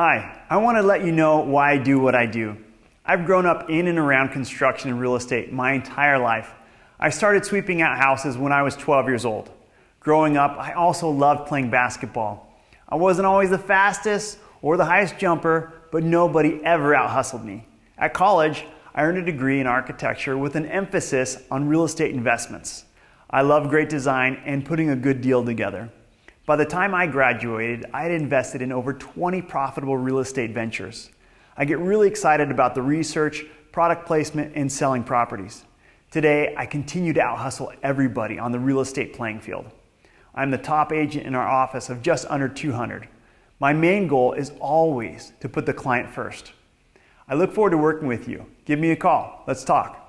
Hi, I want to let you know why I do what I do. I've grown up in and around construction and real estate my entire life. I started sweeping out houses when I was 12 years old. Growing up, I also loved playing basketball. I wasn't always the fastest or the highest jumper, but nobody ever out hustled me. At college, I earned a degree in architecture with an emphasis on real estate investments. I love great design and putting a good deal together. By the time I graduated, I had invested in over 20 profitable real estate ventures. I get really excited about the research, product placement, and selling properties. Today, I continue to out hustle everybody on the real estate playing field. I'm the top agent in our office of just under 200. My main goal is always to put the client first. I look forward to working with you. Give me a call. Let's talk.